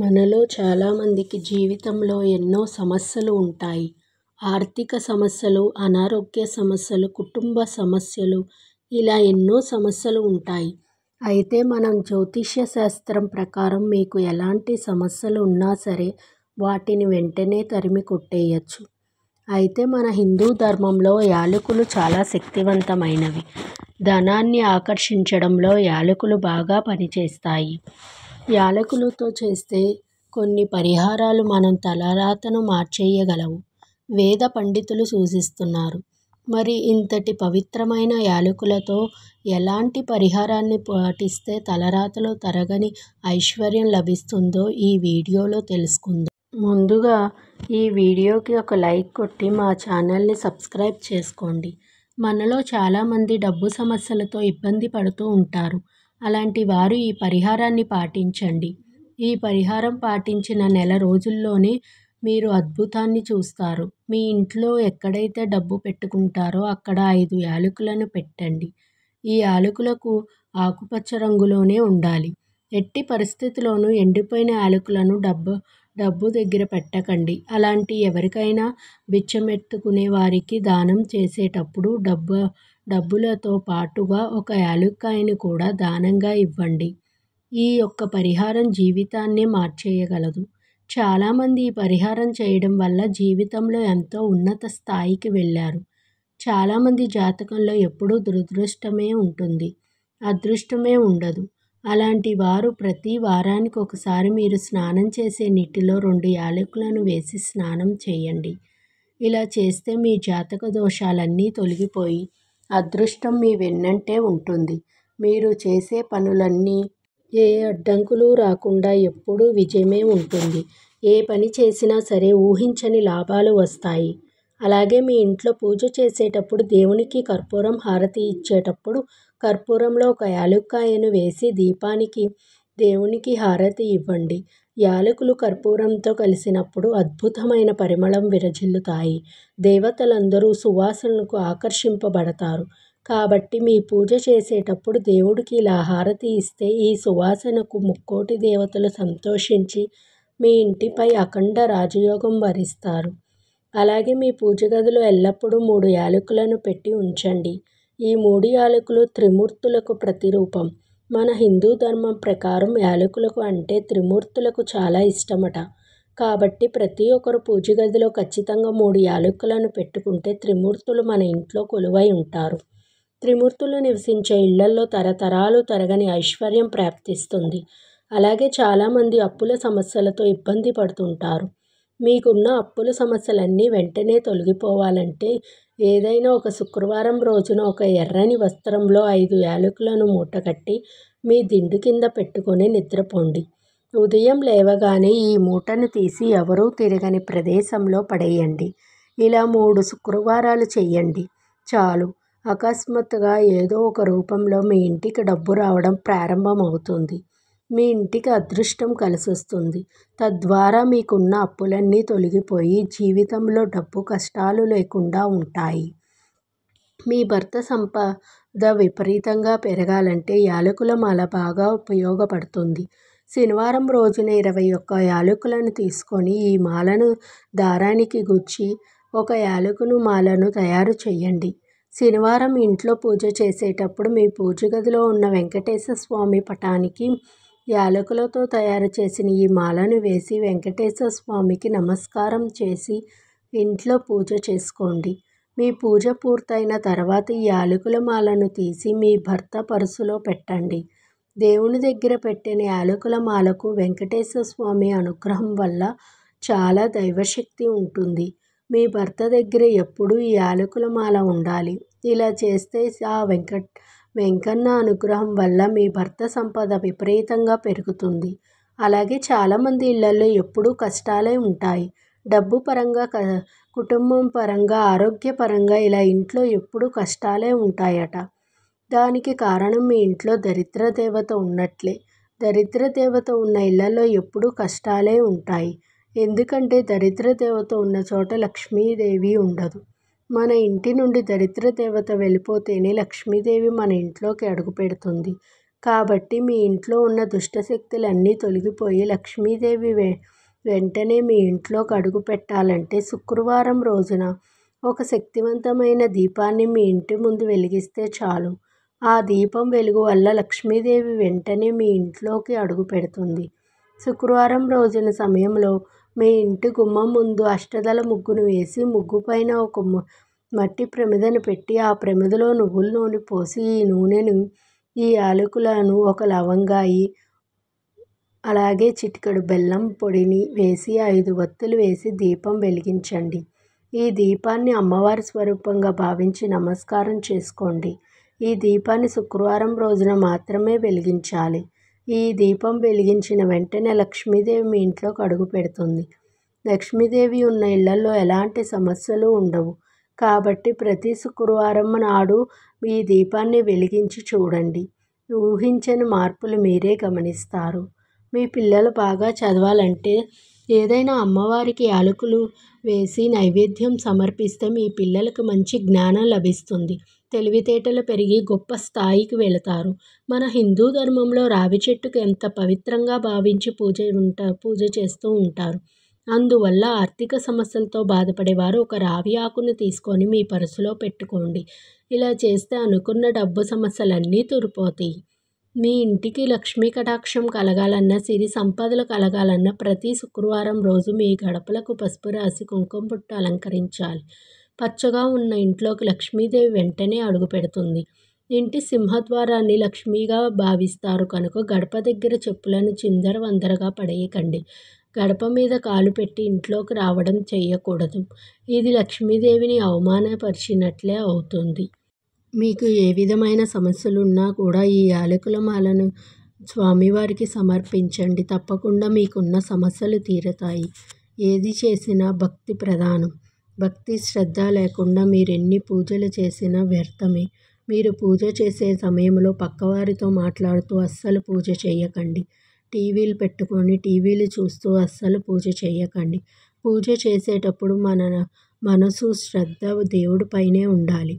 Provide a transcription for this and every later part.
మనలో చాలామందికి జీవితంలో ఎన్నో సమస్యలు ఉంటాయి ఆర్థిక సమస్యలు అనారోగ్య సమస్యలు కుటుంబ సమస్యలు ఇలా ఎన్నో సమస్యలు ఉంటాయి అయితే మనం జ్యోతిష్య శాస్త్రం ప్రకారం మీకు ఎలాంటి సమస్యలు ఉన్నా సరే వాటిని వెంటనే తరిమి కొట్టేయచ్చు అయితే మన హిందూ ధర్మంలో యాలకులు చాలా శక్తివంతమైనవి ధనాన్ని ఆకర్షించడంలో యాలకులు బాగా పనిచేస్తాయి యాలకులతో చేస్తే కొన్ని పరిహారాలు మనం తలరాతను మార్చేయగలవు వేద పండితులు సూచిస్తున్నారు మరి ఇంతటి పవిత్రమైన యాలకులతో ఎలాంటి పరిహారాన్ని పాటిస్తే తలరాతలో తరగని ఐశ్వర్యం లభిస్తుందో ఈ వీడియోలో తెలుసుకుందాం ముందుగా ఈ వీడియోకి ఒక లైక్ కొట్టి మా ఛానల్ని సబ్స్క్రైబ్ చేసుకోండి మనలో చాలామంది డబ్బు సమస్యలతో ఇబ్బంది పడుతూ ఉంటారు అలాంటి వారు ఈ పరిహారాన్ని పాటించండి ఈ పరిహారం పాటించిన నెల రోజుల్లోనే మీరు అద్భుతాన్ని చూస్తారు మీ ఇంట్లో ఎక్కడైతే డబ్బు పెట్టుకుంటారో అక్కడ ఐదు యాలకులను పెట్టండి ఈ యాలకులకు ఆకుపచ్చ రంగులోనే ఉండాలి ఎట్టి పరిస్థితిలోనూ ఎండిపోయిన యాలకులను డబ్బు డబ్బు దగ్గర పెట్టకండి అలాంటి ఎవరికైనా బిచ్చమెత్తుకునే వారికి దానం చేసేటప్పుడు డబ్బు డబ్బులతో పాటుగా ఒక యాలుక్కాయని కూడా దానంగా ఇవ్వండి ఈ యొక్క పరిహారం జీవితాన్నే మార్చేయగలదు చాలామంది ఈ పరిహారం చేయడం వల్ల జీవితంలో ఎంతో ఉన్నత స్థాయికి వెళ్ళారు చాలామంది జాతకంలో ఎప్పుడూ దురదృష్టమే ఉంటుంది అదృష్టమే ఉండదు అలాంటి వారు ప్రతి వారానికి ఒకసారి మీరు స్నానం చేసే నీటిలో రెండు యాలకులను వేసి స్నానం చేయండి ఇలా చేస్తే మీ జాతక దోషాలన్నీ తొలగిపోయి అదృష్టం మీ వెన్నంటే ఉంటుంది మీరు చేసే పనులన్నీ ఏ అడ్డంకులు రాకుండా ఎప్పుడూ విజయమే ఉంటుంది ఏ పని చేసినా సరే ఊహించని లాభాలు వస్తాయి అలాగే మీ ఇంట్లో పూజ చేసేటప్పుడు దేవునికి కర్పూరం హారతి ఇచ్చేటప్పుడు కర్పూరంలో ఒక యాలుక్కాయను వేసి దీపానికి దేవునికి హారతి ఇవ్వండి యాలకులు కర్పూరంతో కలిసినప్పుడు అద్భుతమైన పరిమళం విరజిల్లుతాయి దేవతలందరూ సువాసనలకు ఆకర్షింపబడతారు కాబట్టి మీ పూజ చేసేటప్పుడు దేవుడికి ఇలా హారతి ఇస్తే ఈ సువాసనకు ముక్కోటి దేవతలు సంతోషించి మీ ఇంటిపై అఖండ రాజయోగం వరిస్తారు అలాగే మీ పూజ గదిలో ఎల్లప్పుడూ మూడు యాలకులను పెట్టి ఉంచండి ఈ మూడు యాలకులు త్రిమూర్తులకు ప్రతిరూపం మన హిందూ ధర్మం ప్రకారం యాలకులకు అంటే త్రిమూర్తులకు చాలా ఇష్టమట కాబట్టి ప్రతి ఒక్కరు పూజ గదిలో ఖచ్చితంగా మూడు యాలకులను పెట్టుకుంటే త్రిమూర్తులు మన ఇంట్లో కొలువై ఉంటారు త్రిమూర్తులు నివసించే ఇళ్లలో తరతరాలు తరగని ఐశ్వర్యం ప్రాప్తిస్తుంది అలాగే చాలామంది అప్పుల సమస్యలతో ఇబ్బంది పడుతుంటారు మీకున్న అప్పుల సమస్యలన్నీ వెంటనే తొలగిపోవాలంటే ఏదైనా ఒక శుక్రవారం రోజున ఒక ఎర్రని వస్త్రంలో ఐదు యాలకులను మూటకట్టి మీ దిండు కింద పెట్టుకొని నిద్రపోండి ఉదయం లేవగానే ఈ మూటను తీసి ఎవరూ తిరగని ప్రదేశంలో పడేయండి ఇలా మూడు శుక్రవారాలు చెయ్యండి చాలు అకస్మాత్తుగా ఏదో ఒక రూపంలో మీ ఇంటికి డబ్బు రావడం ప్రారంభమవుతుంది మీ ఇంటికి అదృష్టం కలిసొస్తుంది తద్వారా మీకున్న అప్పులన్నీ తొలగిపోయి జీవితంలో డబ్బు కష్టాలు లేకుండా ఉంటాయి మీ భర్త సంపద విపరీతంగా పెరగాలంటే యాలకుల మాల బాగా ఉపయోగపడుతుంది శనివారం రోజున ఇరవై ఒక్క యాలకులను తీసుకొని ఈ మాలను దారానికి గుచ్చి ఒక యాలకును మాలను తయారు చేయండి శనివారం ఇంట్లో పూజ చేసేటప్పుడు మీ పూజ గదిలో ఉన్న వెంకటేశ్వర స్వామి పటానికి యాలకులతో తయారు చేసిన ఈ మాలను వేసి వెంకటేశ్వర స్వామికి నమస్కారం చేసి ఇంట్లో పూజ చేసుకోండి మీ పూజ పూర్తయిన తర్వాత ఈ యాలకుల మాలను తీసి మీ భర్త పరుసులో పెట్టండి దేవుని దగ్గర పెట్టిన యాలకుల మాలకు వెంకటేశ్వర స్వామి అనుగ్రహం వల్ల చాలా దైవశక్తి ఉంటుంది మీ భర్త దగ్గర ఎప్పుడూ ఈ యాలకుల మాల ఉండాలి ఇలా చేస్తే ఆ వెంకట్ వెంకన్న అనుగ్రహం వల్ల మీ భర్త సంపద విపరీతంగా పెరుగుతుంది అలాగే చాలామంది ఇళ్లలో ఎప్పుడూ కష్టాలే ఉంటాయి డబ్బు పరంగా క కుటుంబం పరంగా ఆరోగ్యపరంగా ఇలా ఇంట్లో ఎప్పుడూ కష్టాలే ఉంటాయట దానికి కారణం మీ ఇంట్లో దరిద్ర దేవత ఉన్నట్లే దరిద్ర దేవత ఉన్న ఇళ్లలో ఎప్పుడూ కష్టాలే ఉంటాయి ఎందుకంటే దరిద్ర దేవత ఉన్న చోట లక్ష్మీదేవి ఉండదు మన ఇంటి నుండి దరిద్ర దేవత వెళ్ళిపోతేనే లక్ష్మీదేవి మన ఇంట్లోకి అడుగు పెడుతుంది కాబట్టి మీ ఇంట్లో ఉన్న దుష్టశక్తులన్నీ తొలగిపోయి లక్ష్మీదేవి వె వెంటనే మీ ఇంట్లోకి అడుగు పెట్టాలంటే శుక్రవారం రోజున ఒక శక్తివంతమైన దీపాన్ని మీ ఇంటి ముందు వెలిగిస్తే చాలు ఆ దీపం వెలుగు వల్ల లక్ష్మీదేవి వెంటనే మీ ఇంట్లోకి అడుగు పెడుతుంది శుక్రవారం రోజున సమయంలో మీ ఇంటి గుమ్మం ముందు అష్టదళ ముగ్గును వేసి ముగ్గు పైన ఒక మట్టి ప్రమిదను పెట్టి ఆ ప్రమిదలో నువ్వుల నూనె పోసి ఈ నూనెను ఈ యాలకులను ఒక లవంగాయి అలాగే చిటికడు బెల్లం పొడిని వేసి ఐదు వత్తులు వేసి దీపం వెలిగించండి ఈ దీపాన్ని అమ్మవారి స్వరూపంగా భావించి నమస్కారం చేసుకోండి ఈ దీపాన్ని శుక్రవారం రోజున మాత్రమే వెలిగించాలి ఈ దీపం వెలిగించిన వెంటనే లక్ష్మీదేవి మీ ఇంట్లోకి అడుగు పెడుతుంది లక్ష్మీదేవి ఉన్న ఇళ్లలో ఎలాంటి సమస్యలు ఉండవు కాబట్టి ప్రతి శుక్రవారం నాడు మీ దీపాన్ని వెలిగించి చూడండి ఊహించని మార్పులు మీరే గమనిస్తారు మీ పిల్లలు బాగా చదవాలంటే ఏదైనా అమ్మవారికి అలుకులు వేసి నైవేద్యం సమర్పిస్తే మీ పిల్లలకు మంచి జ్ఞానం లభిస్తుంది తెలివితేటలు పెరిగి గొప్ప స్థాయికి వెళతారు మన హిందూ ధర్మంలో రావి చెట్టుకు ఎంత పవిత్రంగా భావించి పూజ ఉంటా పూజ చేస్తూ ఉంటారు అందువల్ల ఆర్థిక సమస్యలతో బాధపడేవారు ఒక రావి ఆకును తీసుకొని మీ పర్సులో పెట్టుకోండి ఇలా చేస్తే అనుకున్న డబ్బు సమస్యలన్నీ తురిపోతాయి మీ ఇంటికి లక్ష్మీ కటాక్షం కలగాలన్న సిరి సంపదలు కలగాలన్న ప్రతి శుక్రవారం రోజు మీ గడపలకు పసుపు రాసి కుంకుమ పుట్టు అలంకరించాలి పచ్చగా ఉన్న ఇంట్లోకి లక్ష్మీదేవి వెంటనే అడుగు పెడుతుంది ఇంటి సింహద్వారాన్ని లక్ష్మీగా భావిస్తారు కనుక గడప దగ్గర చెప్పులను చిందర వందరగా పడేయకండి గడప మీద కాలు పెట్టి ఇంట్లోకి రావడం చేయకూడదు ఇది లక్ష్మీదేవిని అవమానపరిచినట్లే అవుతుంది మీకు ఏ విధమైన సమస్యలు ఉన్నా కూడా ఈ యాలకుల మాలను స్వామివారికి సమర్పించండి తప్పకుండా మీకున్న సమస్యలు తీరతాయి ఏది చేసినా భక్తి ప్రధానం భక్తి శ్రద్ధ లేకుండా మీరు ఎన్ని పూజలు చేసినా వ్యర్థమే మీరు పూజ చేసే సమయంలో పక్కవారితో మాట్లాడుతూ అస్సలు పూజ చేయకండి టీవీలు పెట్టుకొని టీవీలు చూస్తూ అస్సలు పూజ చేయకండి పూజ చేసేటప్పుడు మన మనసు శ్రద్ధ దేవుడి పైనే ఉండాలి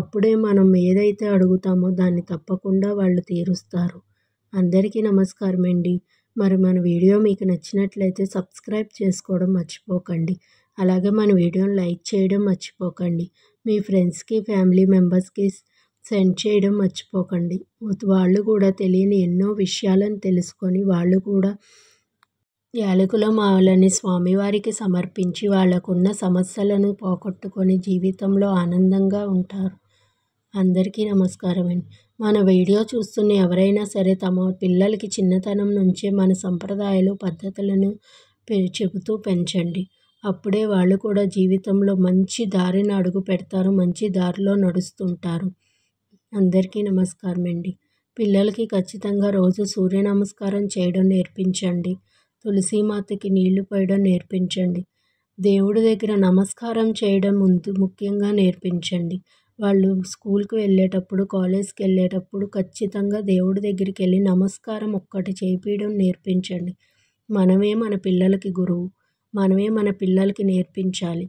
అప్పుడే మనం ఏదైతే అడుగుతామో దాన్ని తప్పకుండా వాళ్ళు తీరుస్తారు అందరికీ నమస్కారం అండి మరి మన వీడియో మీకు నచ్చినట్లయితే సబ్స్క్రైబ్ చేసుకోవడం మర్చిపోకండి అలాగే మన వీడియోని లైక్ చేయడం మర్చిపోకండి మీ ఫ్రెండ్స్కి ఫ్యామిలీ మెంబర్స్కి సెండ్ చేయడం మర్చిపోకండి వాళ్ళు కూడా తెలియని ఎన్నో విషయాలను తెలుసుకొని వాళ్ళు కూడా యాలకుల మావలని స్వామివారికి సమర్పించి వాళ్ళకున్న సమస్యలను పోగొట్టుకొని జీవితంలో ఆనందంగా ఉంటారు అందరికీ నమస్కారం అండి మన వీడియో చూస్తున్న ఎవరైనా సరే తమ పిల్లలకి చిన్నతనం నుంచే మన సంప్రదాయాలు పద్ధతులను చెబుతూ పెంచండి అప్పుడే వాళ్ళు కూడా జీవితంలో మంచి దారిని అడుగు పెడతారు మంచి దారిలో నడుస్తుంటారు అందరికీ నమస్కారం అండి పిల్లలకి ఖచ్చితంగా రోజు సూర్య నమస్కారం చేయడం నేర్పించండి తులసి మాతకి నీళ్లు పోయడం నేర్పించండి దేవుడి దగ్గర నమస్కారం చేయడం ముందు ముఖ్యంగా నేర్పించండి వాళ్ళు స్కూల్కి వెళ్ళేటప్పుడు కాలేజ్కి వెళ్ళేటప్పుడు ఖచ్చితంగా దేవుడి దగ్గరికి వెళ్ళి నమస్కారం ఒక్కటి చేపించడం నేర్పించండి మనమే మన పిల్లలకి గురువు మనమే మన పిల్లలకి నేర్పించాలి